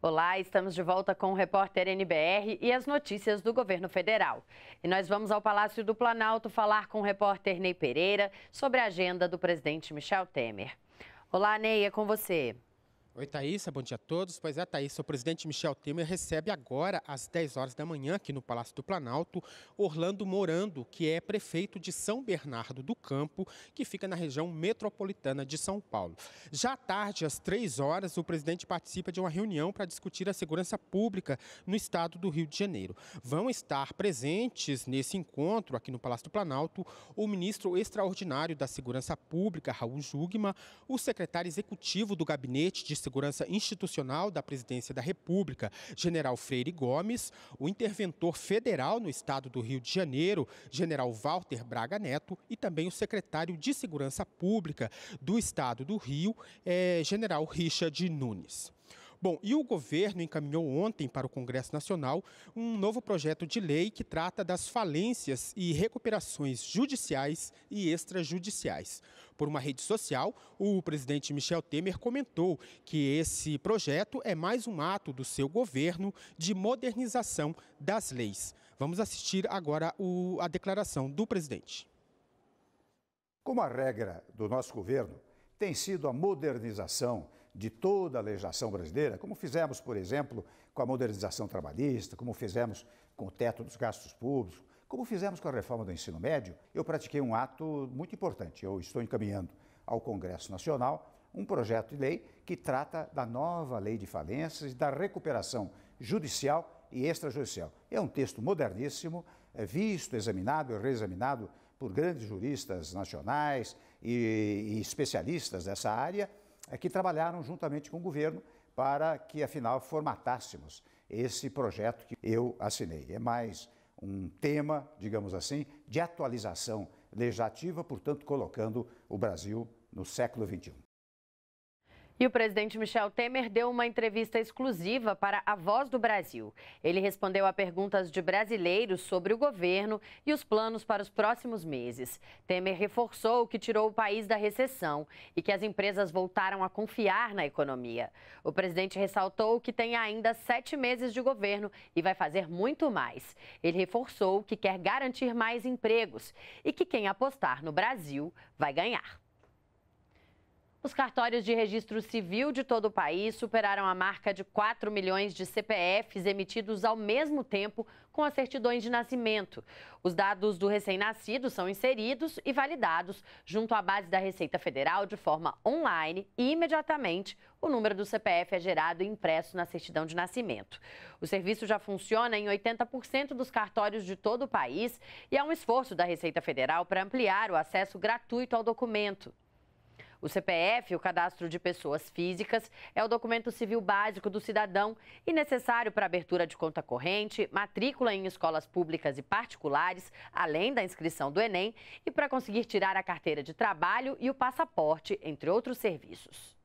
Olá, estamos de volta com o repórter NBR e as notícias do governo federal. E nós vamos ao Palácio do Planalto falar com o repórter Ney Pereira sobre a agenda do presidente Michel Temer. Olá, Ney, é com você. Oi, Thaís, bom dia a todos. Pois é, Thaís, o presidente Michel Temer recebe agora, às 10 horas da manhã, aqui no Palácio do Planalto, Orlando Morando, que é prefeito de São Bernardo do Campo, que fica na região metropolitana de São Paulo. Já à tarde, às 3 horas, o presidente participa de uma reunião para discutir a segurança pública no estado do Rio de Janeiro. Vão estar presentes nesse encontro, aqui no Palácio do Planalto, o ministro extraordinário da Segurança Pública, Raul Jugma, o secretário executivo do Gabinete de Segurança Institucional da Presidência da República, General Freire Gomes, o interventor federal no estado do Rio de Janeiro, General Walter Braga Neto, e também o secretário de Segurança Pública do estado do Rio, é General Richard Nunes. Bom, e o governo encaminhou ontem para o Congresso Nacional um novo projeto de lei que trata das falências e recuperações judiciais e extrajudiciais. Por uma rede social, o presidente Michel Temer comentou que esse projeto é mais um ato do seu governo de modernização das leis. Vamos assistir agora o, a declaração do presidente. Como a regra do nosso governo tem sido a modernização de toda a legislação brasileira, como fizemos, por exemplo, com a modernização trabalhista, como fizemos com o teto dos gastos públicos, como fizemos com a reforma do ensino médio, eu pratiquei um ato muito importante. Eu estou encaminhando ao Congresso Nacional um projeto de lei que trata da nova lei de falências e da recuperação judicial e extrajudicial. É um texto moderníssimo, é visto, examinado e reexaminado por grandes juristas nacionais e especialistas dessa área é que trabalharam juntamente com o governo para que, afinal, formatássemos esse projeto que eu assinei. É mais um tema, digamos assim, de atualização legislativa, portanto, colocando o Brasil no século XXI. E o presidente Michel Temer deu uma entrevista exclusiva para A Voz do Brasil. Ele respondeu a perguntas de brasileiros sobre o governo e os planos para os próximos meses. Temer reforçou que tirou o país da recessão e que as empresas voltaram a confiar na economia. O presidente ressaltou que tem ainda sete meses de governo e vai fazer muito mais. Ele reforçou que quer garantir mais empregos e que quem apostar no Brasil vai ganhar. Os cartórios de registro civil de todo o país superaram a marca de 4 milhões de CPFs emitidos ao mesmo tempo com as certidões de nascimento. Os dados do recém-nascido são inseridos e validados junto à base da Receita Federal de forma online e imediatamente o número do CPF é gerado e impresso na certidão de nascimento. O serviço já funciona em 80% dos cartórios de todo o país e há um esforço da Receita Federal para ampliar o acesso gratuito ao documento. O CPF, o Cadastro de Pessoas Físicas, é o documento civil básico do cidadão e necessário para abertura de conta corrente, matrícula em escolas públicas e particulares, além da inscrição do Enem, e para conseguir tirar a carteira de trabalho e o passaporte, entre outros serviços.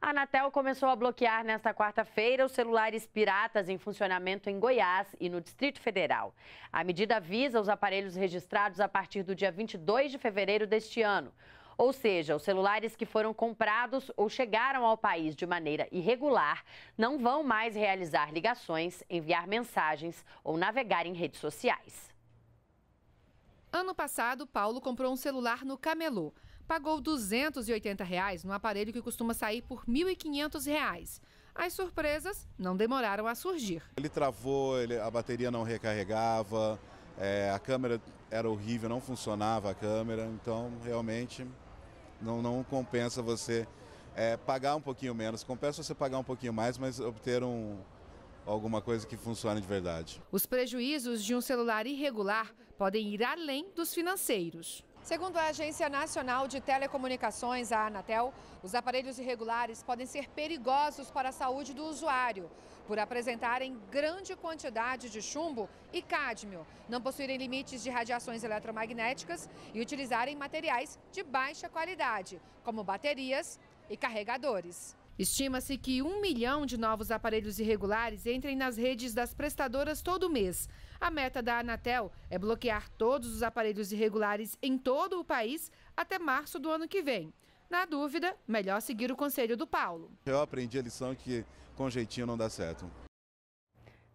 A Anatel começou a bloquear nesta quarta-feira os celulares piratas em funcionamento em Goiás e no Distrito Federal. A medida visa os aparelhos registrados a partir do dia 22 de fevereiro deste ano. Ou seja, os celulares que foram comprados ou chegaram ao país de maneira irregular não vão mais realizar ligações, enviar mensagens ou navegar em redes sociais. Ano passado, Paulo comprou um celular no Camelô. Pagou R$ 280 reais no aparelho que costuma sair por R$ 1.500. As surpresas não demoraram a surgir. Ele travou, ele, a bateria não recarregava, é, a câmera era horrível, não funcionava a câmera, então realmente não, não compensa você é, pagar um pouquinho menos. Compensa você pagar um pouquinho mais, mas obter um, alguma coisa que funcione de verdade. Os prejuízos de um celular irregular podem ir além dos financeiros. Segundo a Agência Nacional de Telecomunicações, a Anatel, os aparelhos irregulares podem ser perigosos para a saúde do usuário, por apresentarem grande quantidade de chumbo e cádmio, não possuírem limites de radiações eletromagnéticas e utilizarem materiais de baixa qualidade, como baterias e carregadores. Estima-se que um milhão de novos aparelhos irregulares entrem nas redes das prestadoras todo mês. A meta da Anatel é bloquear todos os aparelhos irregulares em todo o país até março do ano que vem. Na dúvida, melhor seguir o conselho do Paulo. Eu aprendi a lição que com jeitinho não dá certo.